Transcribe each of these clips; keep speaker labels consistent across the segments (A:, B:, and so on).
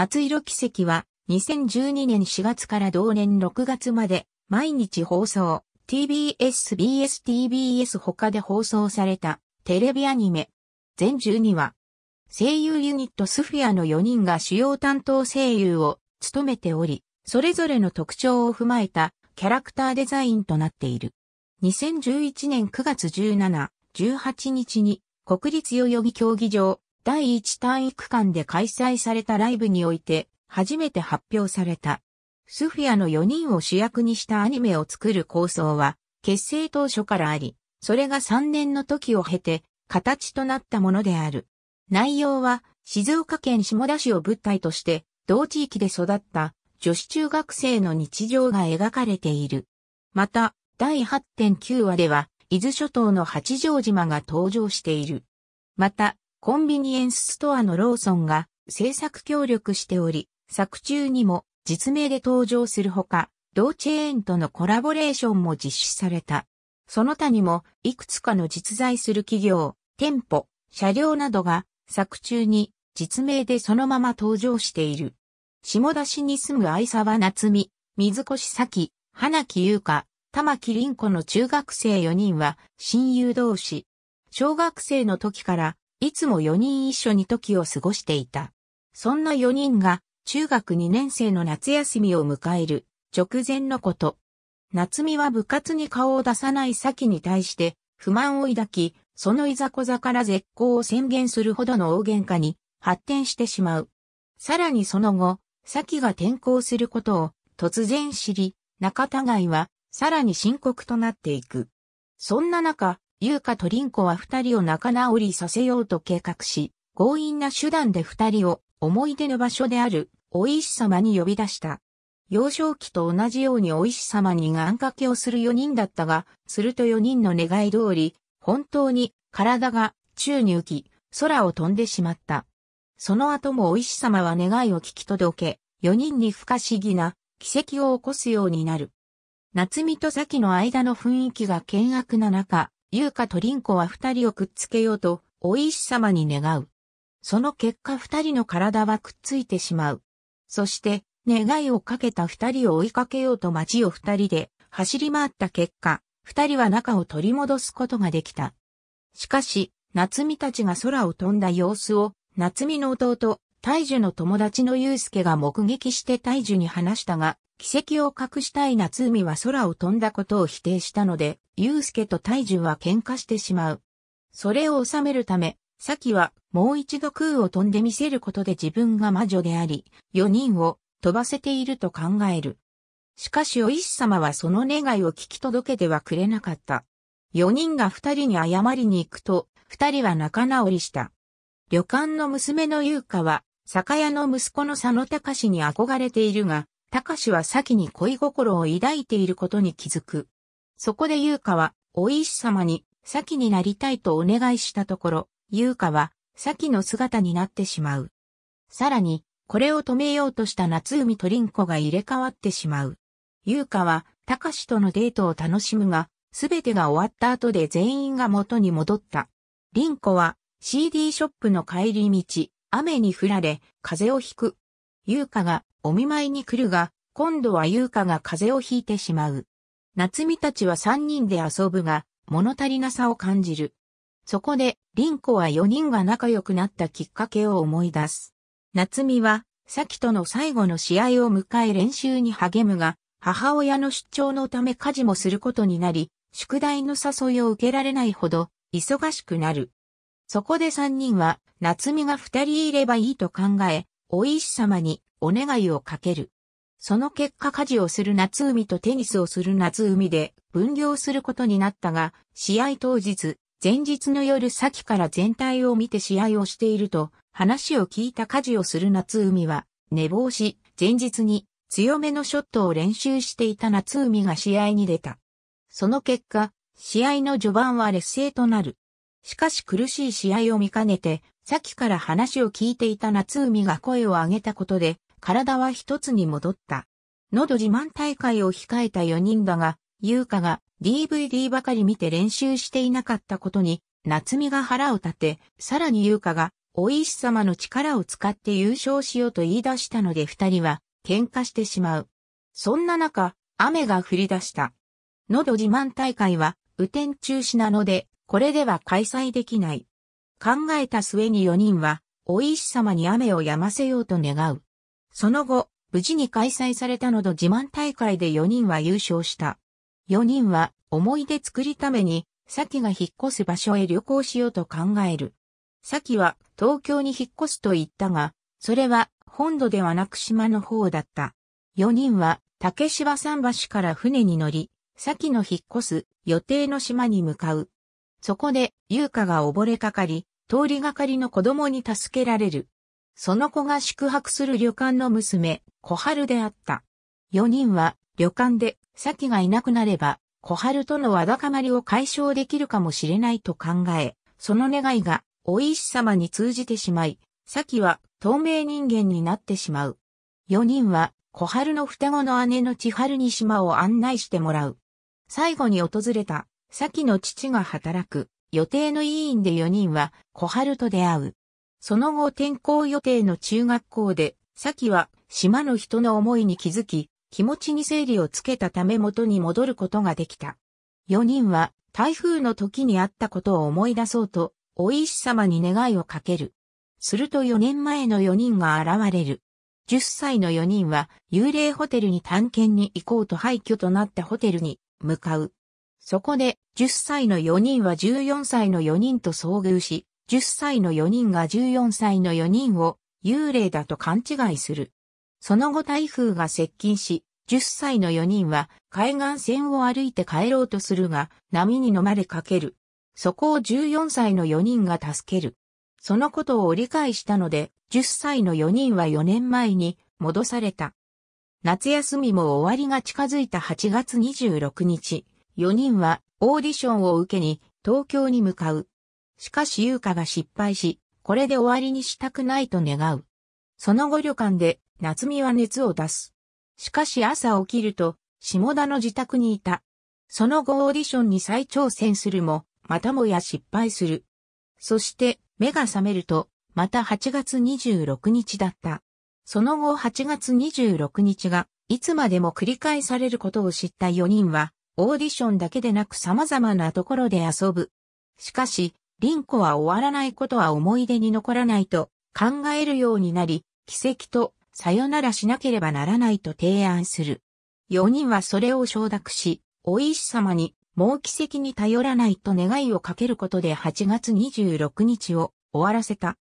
A: 夏色奇跡は2012年4月から同年6月まで毎日放送 TBS、BS、TBS 他で放送されたテレビアニメ全12話声優ユニットスフィアの4人が主要担当声優を務めており、それぞれの特徴を踏まえたキャラクターデザインとなっている。2011年9月17、18日に国立代々木競技場第1体育館で開催されたライブにおいて初めて発表された。スフィアの4人を主役にしたアニメを作る構想は結成当初からあり、それが3年の時を経て形となったものである。内容は静岡県下田市を物体として同地域で育った女子中学生の日常が描かれている。また、第8.9話では、伊豆諸島の八丈島が登場している。また、コンビニエンスストアのローソンが制作協力しており、作中にも実名で登場するほか、同チェーンとのコラボレーションも実施された。その他にも、いくつかの実在する企業、店舗、車両などが作中に実名でそのまま登場している。下田市に住む相沢夏美、水越咲、花木優香、玉木凛子の中学生4人は親友同士。小学生の時からいつも4人一緒に時を過ごしていた。そんな4人が中学2年生の夏休みを迎える直前のこと。夏美は部活に顔を出さない先に対して不満を抱き、そのいざこざから絶好を宣言するほどの大喧嘩に発展してしまう。さらにその後、先が転校することを突然知り、仲田いはさらに深刻となっていく。そんな中、優香とリンコは二人を仲直りさせようと計画し、強引な手段で二人を思い出の場所であるお石様に呼び出した。幼少期と同じようにお石様に願掛けをする四人だったが、すると四人の願い通り、本当に体が宙に浮き、空を飛んでしまった。その後もお石様は願いを聞き届け、四人に不可思議な奇跡を起こすようになる。夏美と咲の間の雰囲気が険悪な中、優香とんこは二人をくっつけようと、お医師様に願う。その結果二人の体はくっついてしまう。そして、願いをかけた二人を追いかけようと街を二人で走り回った結果、二人は仲を取り戻すことができた。しかし、夏美たちが空を飛んだ様子を、夏美の弟、大樹の友達のうすけが目撃して大樹に話したが、奇跡を隠したい夏海は空を飛んだことを否定したので、祐介と大樹は喧嘩してしまう。それを収めるため、キはもう一度空を飛んでみせることで自分が魔女であり、四人を飛ばせていると考える。しかしお医師様はその願いを聞き届けてはくれなかった。四人が二人に謝りに行くと、二人は仲直りした。旅館の娘の優香は、酒屋の息子の佐野隆に憧れているが、高志は先に恋心を抱いていることに気づく。そこで優香は、お医師様に、先になりたいとお願いしたところ、優香は、先の姿になってしまう。さらに、これを止めようとした夏海と凛子が入れ替わってしまう。優香は、高志とのデートを楽しむが、すべてが終わった後で全員が元に戻った。凛子は、CD ショップの帰り道、雨に降られ、風邪をひく。優香がお見舞いに来るが、今度は優香が風邪をひいてしまう。夏美たちは三人で遊ぶが、物足りなさを感じる。そこで、凛子は四人が仲良くなったきっかけを思い出す。夏美は、咲との最後の試合を迎え練習に励むが、母親の出張のため家事もすることになり、宿題の誘いを受けられないほど、忙しくなる。そこで三人は、夏美が二人いればいいと考え、お医師様にお願いをかける。その結果家事をする夏海とテニスをする夏海で分業することになったが、試合当日、前日の夜先から全体を見て試合をしていると、話を聞いた家事をする夏海は、寝坊し、前日に強めのショットを練習していた夏海が試合に出た。その結果、試合の序盤は劣勢となる。しかし苦しい試合を見かねて、さっきから話を聞いていた夏海が声を上げたことで、体は一つに戻った。喉自慢大会を控えた4人だが、優香が DVD ばかり見て練習していなかったことに、夏海が腹を立て、さらに優香が、お医師様の力を使って優勝しようと言い出したので二人は、喧嘩してしまう。そんな中、雨が降り出した。喉自慢大会は、雨天中止なので、これでは開催できない。考えた末に4人は、お石様に雨をやませようと願う。その後、無事に開催されたのど自慢大会で4人は優勝した。4人は思い出作りために、先が引っ越す場所へ旅行しようと考える。先は東京に引っ越すと言ったが、それは本土ではなく島の方だった。4人は竹芝桟橋から船に乗り、先の引っ越す予定の島に向かう。そこで、優香が溺れかかり、通りがかりの子供に助けられる。その子が宿泊する旅館の娘、小春であった。四人は、旅館で、咲がいなくなれば、小春とのわだかまりを解消できるかもしれないと考え、その願いが、お医師様に通じてしまい、咲は、透明人間になってしまう。四人は、小春の双子の姉の千春に島を案内してもらう。最後に訪れた先の父が働く予定の委員で4人は小春と出会う。その後転校予定の中学校で、先は島の人の思いに気づき、気持ちに整理をつけたため元に戻ることができた。4人は台風の時にあったことを思い出そうと、お医師様に願いをかける。すると4年前の4人が現れる。10歳の4人は幽霊ホテルに探検に行こうと廃墟となったホテルに向かう。そこで、10歳の4人は14歳の4人と遭遇し、10歳の4人が14歳の4人を幽霊だと勘違いする。その後台風が接近し、10歳の4人は海岸線を歩いて帰ろうとするが、波に飲まれかける。そこを14歳の4人が助ける。そのことを理解したので、10歳の4人は4年前に戻された。夏休みも終わりが近づいた8月26日、4人はオーディションを受けに東京に向かう。しかし優香が失敗し、これで終わりにしたくないと願う。その後旅館で夏美は熱を出す。しかし朝起きると、下田の自宅にいた。その後オーディションに再挑戦するも、またもや失敗する。そして目が覚めると、また8月26日だった。その後8月26日がいつまでも繰り返されることを知った4人はオーディションだけでなく様々なところで遊ぶ。しかし、リンコは終わらないことは思い出に残らないと考えるようになり、奇跡とさよならしなければならないと提案する。4人はそれを承諾し、お医師様にもう奇跡に頼らないと願いをかけることで8月26日を終わらせた。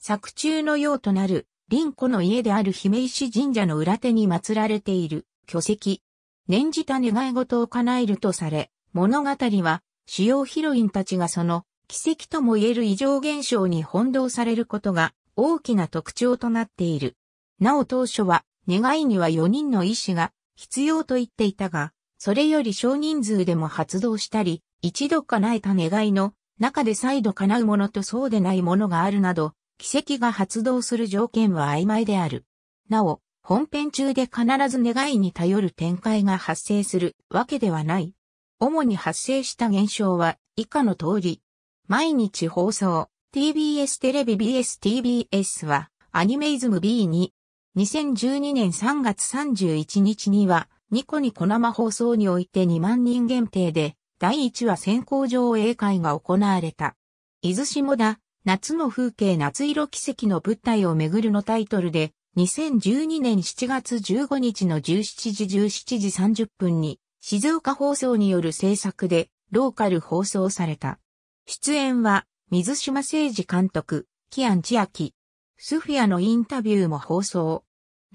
A: 作中のようとなる、リンコの家である姫石神社の裏手に祀られている巨石、念じた願い事を叶えるとされ、物語は主要ヒロインたちがその奇跡とも言える異常現象に翻弄されることが大きな特徴となっている。なお当初は願いには4人の意志が必要と言っていたが、それより少人数でも発動したり、一度叶えた願いの中で再度叶うものとそうでないものがあるなど、奇跡が発動する条件は曖昧である。なお、本編中で必ず願いに頼る展開が発生するわけではない。主に発生した現象は以下の通り。毎日放送、TBS テレビ BSTBS はアニメイズム B に2012年3月31日にはニコニコ生放送において2万人限定で第1話先行上映会が行われた。伊豆下田、夏の風景夏色奇跡の物体をめぐるのタイトルで2012年7月15日の17時17時30分に静岡放送による制作でローカル放送された。出演は水島誠二監督、キアン千秋。スフィアのインタビューも放送。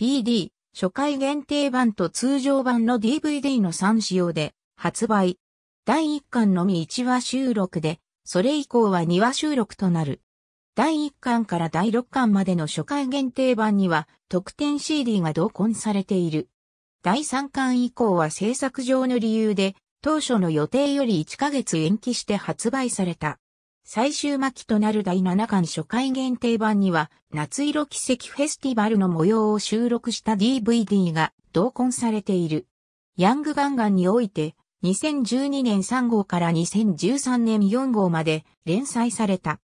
A: BD、初回限定版と通常版の DVD の3仕様で発売。第1巻のみ1話収録で、それ以降は2話収録となる。第1巻から第6巻までの初回限定版には特典 CD が同梱されている。第3巻以降は制作上の理由で当初の予定より1ヶ月延期して発売された。最終巻となる第7巻初回限定版には夏色奇跡フェスティバルの模様を収録した DVD が同梱されている。ヤングガンガンにおいて2012年3号から2013年4号まで連載された。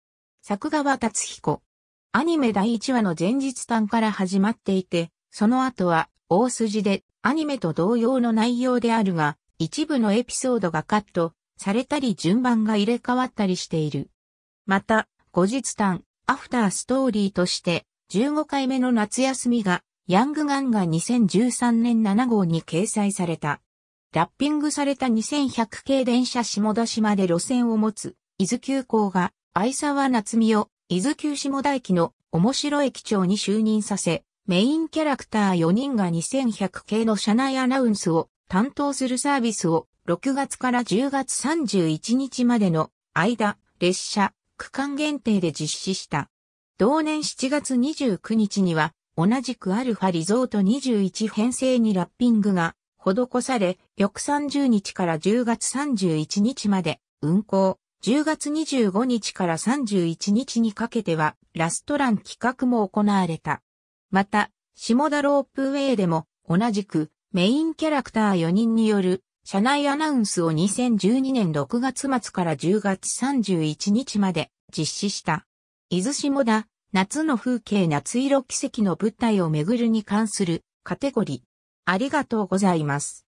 A: 作画は達彦。アニメ第1話の前日短から始まっていて、その後は大筋でアニメと同様の内容であるが、一部のエピソードがカットされたり順番が入れ替わったりしている。また、後日短、アフターストーリーとして、15回目の夏休みが、ヤングガンが2013年7号に掲載された。ラッピングされた2100系電車下田島で路線を持つ、伊豆急行が愛沢夏美を伊豆急下大輝の面白駅長に就任させ、メインキャラクター4人が2100系の車内アナウンスを担当するサービスを6月から10月31日までの間、列車、区間限定で実施した。同年7月29日には、同じくアルファリゾート21編成にラッピングが施され、翌30日から10月31日まで運行、10月25日から31日にかけてはラストラン企画も行われた。また、下田ロープウェイでも同じくメインキャラクター4人による社内アナウンスを2012年6月末から10月31日まで実施した。伊豆下田、夏の風景夏色奇跡の舞台をめぐるに関するカテゴリー。ありがとうございます。